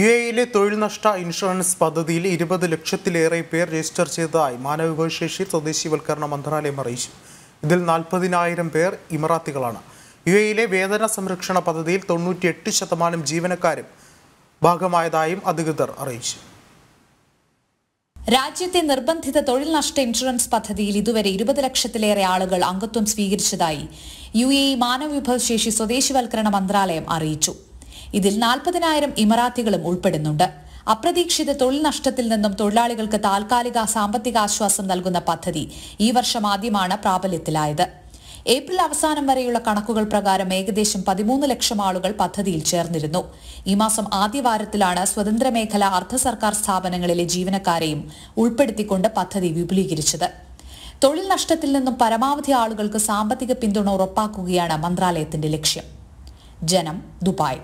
U എയിലെ തൊഴിൽ നഷ്ട ഇൻഷുറൻസ് പദ്ധതിയിൽ ഇരുപത് ലക്ഷത്തിലേറെ പേർ രജിസ്റ്റർ ചെയ്തതായി മാനവവിഭവശേഷി സ്വദേശിവൽക്കരണ മന്ത്രാലയം അറിയിച്ചു ഇതിൽ നാൽപ്പതിനായിരം പേർ ഇമറാത്തികളാണ് യു എയിലെ വേതന സംരക്ഷണ പദ്ധതിയിൽ തൊണ്ണൂറ്റിയെട്ട് ശതമാനം ജീവനക്കാരും ഭാഗമായതായും അധികൃതർ അറിയിച്ചു രാജ്യത്തെ നിർബന്ധിത തൊഴിൽ നഷ്ട ഇൻഷുറൻസ് പദ്ധതിയിൽ ഇതുവരെ ഇരുപത് ലക്ഷത്തിലേറെ ആളുകൾ അംഗത്വം സ്വീകരിച്ചതായി യു എ മാനവവിഭവശേഷി സ്വദേശിവൽക്കരണ മന്ത്രാലയം അറിയിച്ചു ഇതിൽ നാൽപ്പതിനായിരം ഇമറാത്തികളും ഉൾപ്പെടുന്നുണ്ട് അപ്രതീക്ഷിത തൊഴിൽ നഷ്ടത്തിൽ നിന്നും തൊഴിലാളികൾക്ക് താൽക്കാലിക സാമ്പത്തിക ആശ്വാസം നൽകുന്ന പദ്ധതി ഈ വർഷം ആദ്യമാണ് പ്രാബല്യത്തിലായത് ഏപ്രിൽ അവസാനം വരെയുള്ള കണക്കുകൾ പ്രകാരം ഏകദേശം പതിമൂന്ന് ലക്ഷം ആളുകൾ പദ്ധതിയിൽ ചേർന്നിരുന്നു ഈ മാസം ആദ്യവാരത്തിലാണ് സ്വതന്ത്ര മേഖല അർദ്ധ സർക്കാർ സ്ഥാപനങ്ങളിലെ ജീവനക്കാരെയും ഉൾപ്പെടുത്തിക്കൊണ്ട് പദ്ധതി വിപുലീകരിച്ചത് തൊഴിൽ നഷ്ടത്തിൽ നിന്നും പരമാവധി ആളുകൾക്ക് സാമ്പത്തിക പിന്തുണ ഉറപ്പാക്കുകയാണ് മന്ത്രാലയത്തിന്റെ ലക്ഷ്യം ജനം ദുബായ്